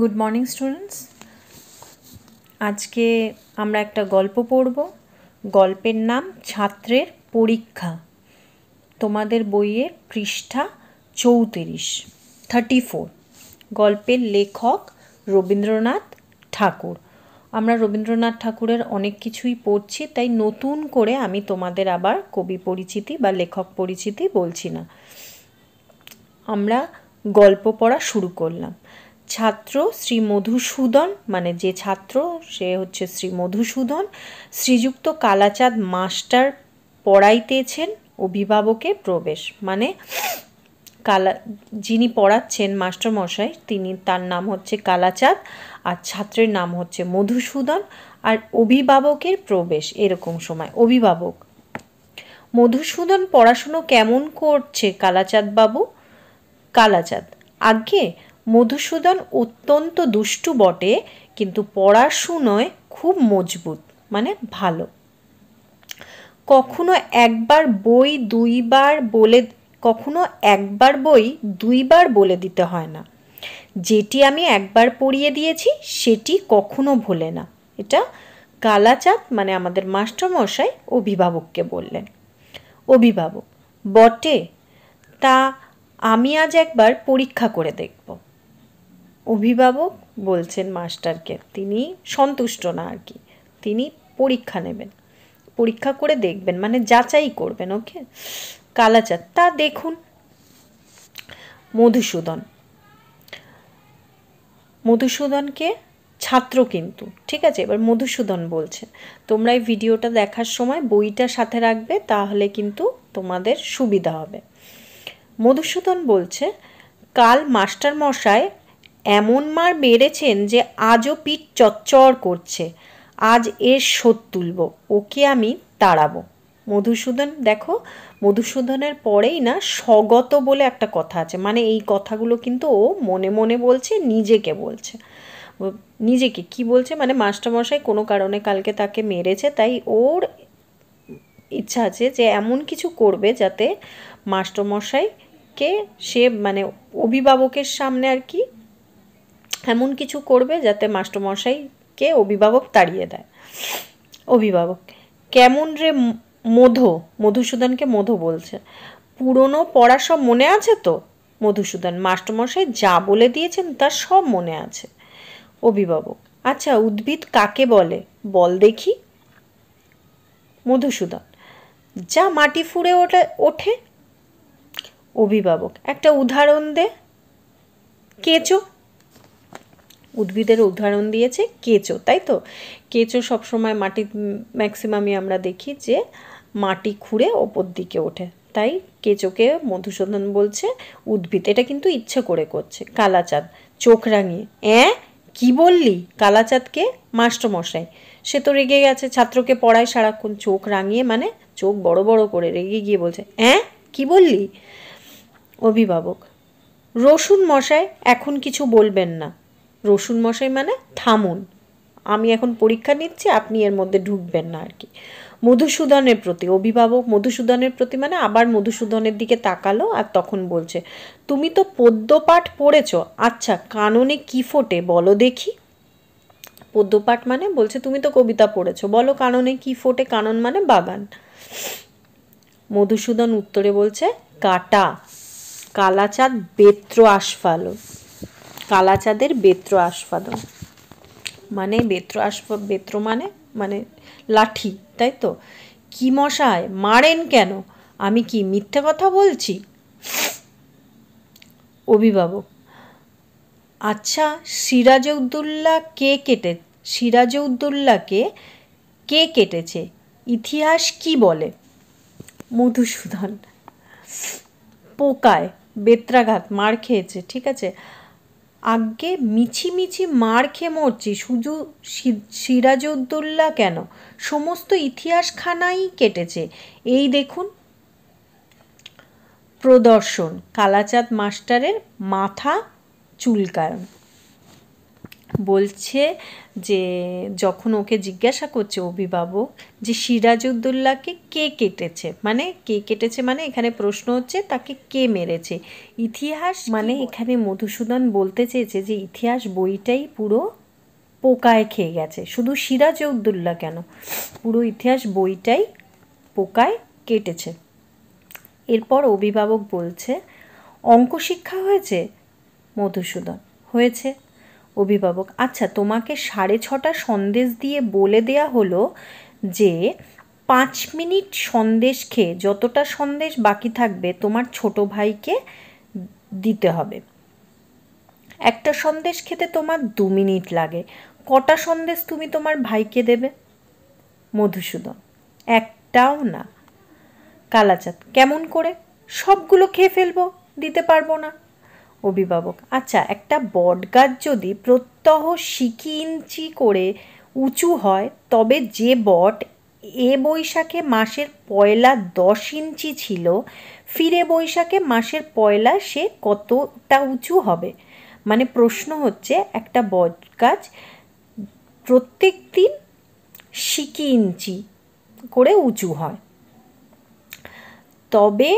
good morning students আজকে আমরা একটা গল্প পড়ব গল্পের নাম ছাত্রের পরীক্ষা তোমাদের বইয়ের পৃষ্ঠা চৌত্রিশ থার্টি ফোর গল্পের লেখক রবীন্দ্রনাথ ঠাকুর আমরা রবীন্দ্রনাথ ঠাকুরের অনেক কিছুই পড়ছি তাই নতুন করে আমি তোমাদের আবার কবি পরিচিতি বা লেখক পরিচিতি বলছি না আমরা গল্প পড়া শুরু করলাম ছাত্র শ্রী মধুসূদন মানে যে ছাত্র সে হচ্ছে শ্রী মধুসূদন শ্রীযুক্ত কালাচাঁদ মাস্টার পড়াইতেছেন অভিভাবকে প্রবেশ মানে কালা যিনি পড়াচ্ছেন মাস্টার মশাই তিনি তার নাম হচ্ছে কালাচাঁদ আর ছাত্রের নাম হচ্ছে মধুসূদন আর অভিভাবকের প্রবেশ এরকম সময় অভিভাবক মধুসূদন পড়াশুনো কেমন করছে কালাচাঁদ বাবু কালাচাঁদ আজ্ঞে মধুসূদন অত্যন্ত দুষ্টু বটে কিন্তু পড়াশুনোয় খুব মজবুত মানে ভালো কখনো একবার বই দুইবার বলে কখনো একবার বই দুইবার বলে দিতে হয় না যেটি আমি একবার পড়িয়ে দিয়েছি সেটি কখনো ভোলে না এটা কালাচাঁদ মানে আমাদের মাস্টারমশাই অভিভাবককে বললেন অভিভাবক বটে তা আমি আজ একবার পরীক্ষা করে দেখব অভিভাবক বলছেন মাস্টারকে তিনি সন্তুষ্ট না আর কি তিনি পরীক্ষা নেবেন পরীক্ষা করে দেখবেন মানে যাচাই করবেন ওকে কালাচাঁদ তা দেখুন মধুসূদন মধুসূদনকে ছাত্র কিন্তু ঠিক আছে এবার মধুসূদন বলছে তোমরা এই ভিডিওটা দেখার সময় বইটা সাথে রাখবে তাহলে কিন্তু তোমাদের সুবিধা হবে মধুসূদন বলছে কাল মাস্টার মশায় এমন মার মেরেছেন যে আজও পিঠ চচ্চর করছে আজ এর শোধ তুলব ওকে আমি তাড়াবো মধুসূদন দেখো মধুসূদনের পরেই না স্বগত বলে একটা কথা আছে মানে এই কথাগুলো কিন্তু ও মনে মনে বলছে নিজেকে বলছে নিজেকে কি বলছে মানে মাস্টারমশাই কোনো কারণে কালকে তাকে মেরেছে তাই ওর ইচ্ছা আছে যে এমন কিছু করবে যাতে মাস্টারমশাইকে সে মানে অভিভাবকের সামনে আর কি এমন কিছু করবে যাতে মাস্টারমশাইকে অভিভাবক তাড়িয়ে দেয় অভিভাবক কেমন রে মধু মধুসূদনকে মধু বলছে পুরনো পড়া সব মনে আছে তো মধুসূদন মাস্টারমশাই যা বলে দিয়েছেন তার সব মনে আছে অভিভাবক আচ্ছা উদ্ভিদ কাকে বলে বল দেখি মধুসূদন যা মাটি ফুঁড়ে ওঠে ওঠে অভিভাবক একটা উদাহরণ দে কেঁচো উদ্ভিদের উদাহরণ দিয়েছে কেঁচো তাই তো কেঁচো সবসময় মাটি ম্যাক্সিমামই আমরা দেখি যে মাটি খুঁড়ে ওপর দিকে ওঠে তাই কেঁচোকে মধুসূদন বলছে উদ্ভিদ এটা কিন্তু ইচ্ছে করে করছে কালাচাঁদ চোখ রাঙিয়ে অ্যাঁ কি বললি কালাচাঁদকে মাস্টারমশাই সে তো রেগে গেছে ছাত্রকে পড়ায় সারাক্ষণ চোখ রাঙিয়ে মানে চোখ বড় বড় করে রেগে গিয়ে বলছে অ্যাঁ কি বললি অভিভাবক রসুন মশাই এখন কিছু বলবেন না রসুন মশাই মানে থামুন আমি এখন পরীক্ষা নিচ্ছি আপনি এর মধ্যে ঢুকবেন না আর কি মধুসূদনের প্রতি অভিভাবক মধুসূদনের প্রতি মানে আবার মধুসূদনের দিকে তাকালো আর তখন বলছে তুমি তো পদ্মপাঠ পড়েছ আচ্ছা কাননে কি ফোটে বলো দেখি পদ্মপাঠ মানে বলছে তুমি তো কবিতা পড়েছ বলো কাননে কি ফোটে কানন মানে বাগান মধুসূদন উত্তরে বলছে কাটা কালাচাঁদ বেত্র আসফালো কালাচাঁদের বেত্র আস্বাদন মানে বেত্র আস্প বেত্র মানে মানে লাঠি তাই তো কি মশায় মারেন কেন আমি কি মিথ্যে কথা বলছি অভিভাবক আচ্ছা সিরাজউদ্দৌল্লা কে কেটে সিরাজউদ্দৌল্লাকে কে কেটেছে ইতিহাস কি বলে মধুসূদন পোকায় বেত্রাঘাত মার খেয়েছে ঠিক আছে আজ্ঞে মিছিমিছি মার খেয়ে মরছি শুধু সিরাজউদ্দৌল্লা কেন সমস্ত ইতিহাসখানাই কেটেছে এই দেখুন প্রদর্শন কালাচাঁদ মাস্টারের মাথা চুলকায়ন বলছে যে যখন ওকে জিজ্ঞাসা করছে অভিভাবক যে সিরাজউদ্দৌল্লাকে কে কেটেছে মানে কে কেটেছে মানে এখানে প্রশ্ন হচ্ছে তাকে কে মেরেছে ইতিহাস মানে এখানে মধুসূদন বলতে চেয়েছে যে ইতিহাস বইটাই পুরো পোকায় খেয়ে গেছে শুধু সিরাজউদ্দৌল্লা কেন পুরো ইতিহাস বইটাই পোকায় কেটেছে এরপর অভিভাবক বলছে অঙ্ক শিক্ষা হয়েছে মধুসূদন হয়েছে অভিভাবক আচ্ছা তোমাকে সাড়ে ছটা সন্দেশ দিয়ে বলে দেয়া হলো যে পাঁচ মিনিট সন্দেশ খেয়ে যতটা সন্দেশ বাকি থাকবে তোমার ছোট ভাইকে দিতে হবে একটা সন্দেশ খেতে তোমার দু মিনিট লাগে কটা সন্দেশ তুমি তোমার ভাইকে দেবে মধুসূদন একটাও না কালাচাঁদ কেমন করে সবগুলো খেয়ে ফেলবো দিতে পারবো না অভিভাবক আচ্ছা একটা বট গাছ যদি প্রত্যহ শিকি ইঞ্চি করে উঁচু হয় তবে যে বট এ বৈশাখে মাসের পয়লা দশ ইঞ্চি ছিল ফিরে বৈশাখে মাসের পয়লা সে কতটা উঁচু হবে মানে প্রশ্ন হচ্ছে একটা বট গাছ প্রত্যেক দিন শিকি ইঞ্চি করে উঁচু হয় তবে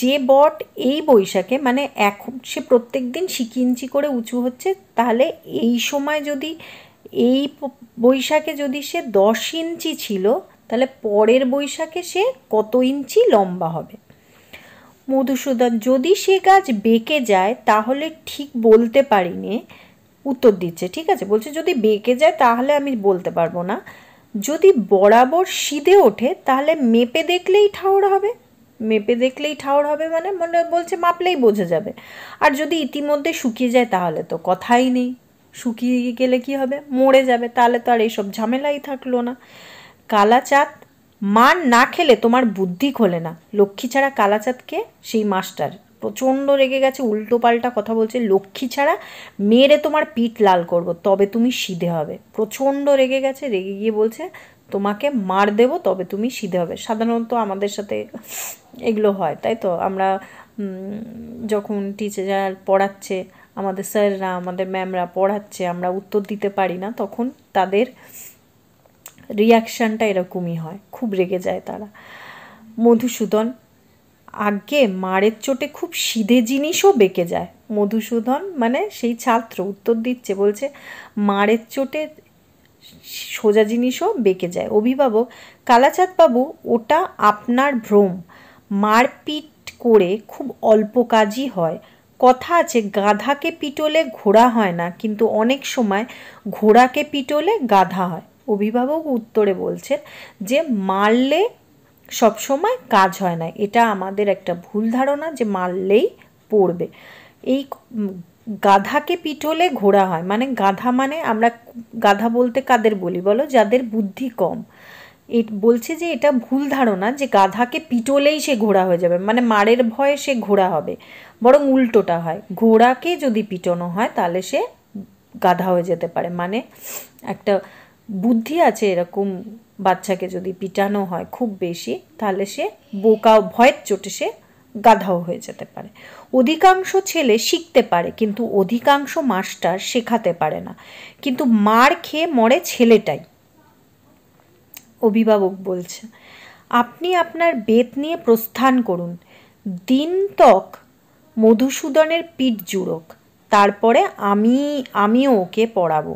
যে বট এই বৈশাখে মানে এখন সে প্রত্যেক দিন সিকি ইঞ্চি করে উঁচু হচ্ছে তাহলে এই সময় যদি এই বৈশাখে যদি সে দশ ইঞ্চি ছিল তাহলে পরের বৈশাখে সে কত ইঞ্চি লম্বা হবে মধুসূদন যদি সে গাছ বেঁকে যায় তাহলে ঠিক বলতে পারিনি উত্তর দিচ্ছে ঠিক আছে বলছে যদি বেঁকে যায় তাহলে আমি বলতে পারবো না যদি বরাবর সিদে ওঠে তাহলে মেপে দেখলেই ঠাউর হবে মেপে দেখলেই ঠাউর হবে মানে মনে বলছে মাপলেই বোঝা যাবে আর যদি ইতিমধ্যে শুকিয়ে যায় তাহলে তো কথাই নেই শুকিয়ে গেলে কি হবে মরে যাবে তাহলে তো আর এইসব ঝামেলাই থাকলো না কালাচাঁদ মান না খেলে তোমার বুদ্ধি খোলে না লক্ষ্মী ছাড়া কালাচাঁদকে সেই মাস্টার প্রচণ্ড রেগে গেছে উল্টো পাল্টা কথা বলছে লক্ষ্মী ছাড়া মেরে তোমার পিঠ লাল করব তবে তুমি সিধে হবে প্রচণ্ড রেগে গেছে রেগে গিয়ে বলছে তোমাকে মার দেব তবে তুমি সিধে হবে সাধারণত আমাদের সাথে এগুলো হয় তাই তো আমরা যখন টিচার পড়াচ্ছে আমাদের স্যাররা আমাদের ম্যামরা পড়াচ্ছে আমরা উত্তর দিতে পারি না তখন তাদের রিয়াকশানটা এরকমই হয় খুব রেগে যায় তারা মধুসূদন আগে মারের চোটে খুব সিধে জিনিসও বেঁকে যায় মধুসূদন মানে সেই ছাত্র উত্তর দিচ্ছে বলছে মারের চোটে সোজা জিনিসও বেঁকে যায় অভিভাবক কালাচাঁদবাবু ওটা আপনার ভ্রম মারপিট করে খুব অল্প কাজই হয় কথা আছে গাধাকে পিটোলে ঘোড়া হয় না কিন্তু অনেক সময় ঘোড়াকে পিটোলে গাধা হয় অভিভাবক উত্তরে বলছেন যে মারলে সবসময় কাজ হয় না এটা আমাদের একটা ভুল ধারণা যে মারলেই পড়বে এই গাধাকে পিটলে ঘোড়া হয় মানে গাধা মানে আমরা গাধা বলতে কাদের বলি বলো যাদের বুদ্ধি কম বলছে যে এটা ভুল ধারণা যে গাধাকে পিটলেই সে ঘোড়া হয়ে যাবে মানে মারের ভয়ে সে ঘোড়া হবে বরং উল্টোটা হয় ঘোড়াকে যদি পিটনো হয় তাহলে সে গাধা হয়ে যেতে পারে মানে একটা বুদ্ধি আছে এরকম বাচ্চাকে যদি পিটানো হয় খুব বেশি তাহলে সে বোকা ভয়ের চোটে সে গাধাও হয়ে যেতে পারে অধিকাংশ ছেলে শিখতে পারে কিন্তু অধিকাংশ মাস্টার শেখাতে পারে না কিন্তু মার খেয়ে মরে ছেলেটাই অভিভাবক বলছে আপনি আপনার বেত নিয়ে প্রস্থান করুন দিন তক মধুসূদনের পিঠ জুড়ক তারপরে আমি আমিও ওকে পড়াবো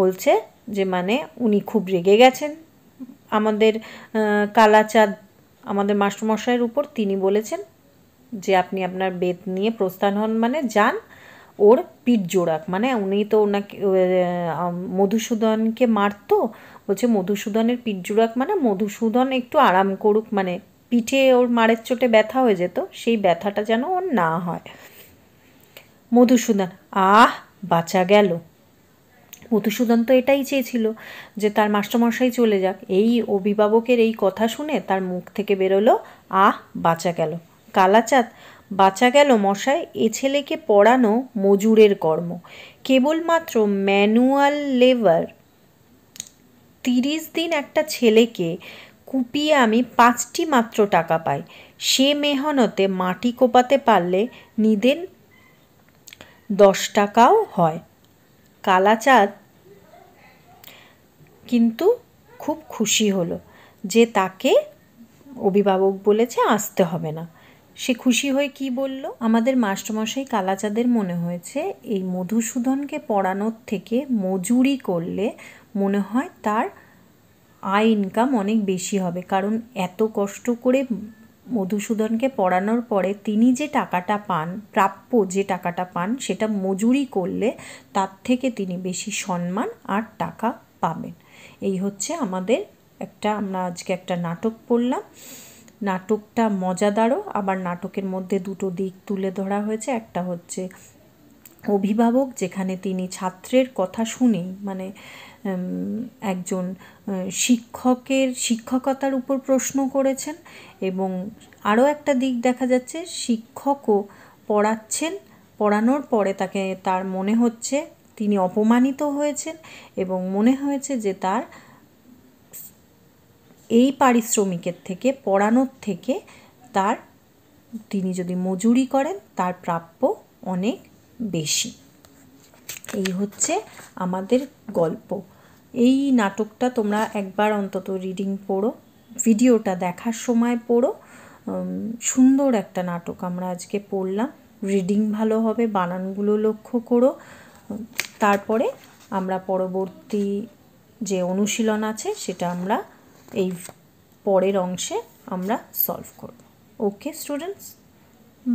বলছে যে মানে উনি খুব রেগে গেছেন আমাদের কালাচাঁদ আমাদের মাস্টারমশাইয়ের উপর তিনি বলেছেন যে আপনি আপনার বেদ নিয়ে প্রস্থান হন মানে যান ওর পিঠ জোড়াক মানে উনি তো ওনাকে মধুসূদনকে মারতো বলছে মধুসূদনের পিঠ জোড়াক মানে মধুসূদন একটু আরাম করুক মানে পিঠে ওর মারের চোটে ব্যথা হয়ে যেত সেই ব্যথাটা যেন ওর না হয় মধুসূদন আহ বাঁচা গেল মধুসূদন তো এটাই চেয়েছিল যে তার মাস্টারমশাই চলে যাক এই অভিভাবকের এই কথা শুনে তার মুখ থেকে বেরোলো আহ বাঁচা গেল কালাচাঁদ বাঁচা গেল মশায় এ ছেলেকে পড়ানো মজুরের কর্ম কেবলমাত্র ম্যানুয়াল লেবার তিরিশ দিন একটা ছেলেকে কুপিয়ে আমি পাঁচটি মাত্র টাকা পাই সে মেহনতে মাটি কোপাতে পারলে নিদেন দশ টাকাও হয় কালাচাঁদ কিন্তু খুব খুশি হলো যে তাকে অভিভাবক বলেছে আসতে হবে না সে খুশি হয়ে কি বলল আমাদের মাস্টমশাই কালাচাঁদের মনে হয়েছে এই মধুসূদনকে পড়ানোর থেকে মজুরি করলে মনে হয় তার আয় ইনকাম অনেক বেশি হবে কারণ এত কষ্ট করে মধুসূদনকে পড়ানোর পরে তিনি যে টাকাটা পান প্রাপ্য যে টাকাটা পান সেটা মজুরি করলে তার থেকে তিনি বেশি সম্মান আর টাকা পাবেন এই হচ্ছে আমাদের একটা আমরা আজকে একটা নাটক পড়লাম নাটকটা মজাদারও আবার নাটকের মধ্যে দুটো দিক তুলে ধরা হয়েছে একটা হচ্ছে অভিভাবক যেখানে তিনি ছাত্রের কথা শুনেই মানে একজন শিক্ষকের শিক্ষকতার উপর প্রশ্ন করেছেন এবং আরও একটা দিক দেখা যাচ্ছে শিক্ষকও পড়াচ্ছেন পড়ানোর পরে তাকে তার মনে হচ্ছে তিনি অপমানিত হয়েছেন এবং মনে হয়েছে যে তার এই পারিশ্রমিকের থেকে পড়ানোর থেকে তার তিনি যদি মজুরি করেন তার প্রাপ্য অনেক বেশি এই হচ্ছে আমাদের গল্প এই নাটকটা তোমরা একবার অন্তত রিডিং পড়ো ভিডিওটা দেখার সময় পড়ো সুন্দর একটা নাটক আমরা আজকে পড়লাম রিডিং ভালো হবে বানানগুলো লক্ষ্য করো তারপরে আমরা পরবর্তী যে অনুশীলন আছে সেটা আমরা এই পরের অংশে আমরা সলভ করব okay students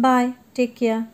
bye take care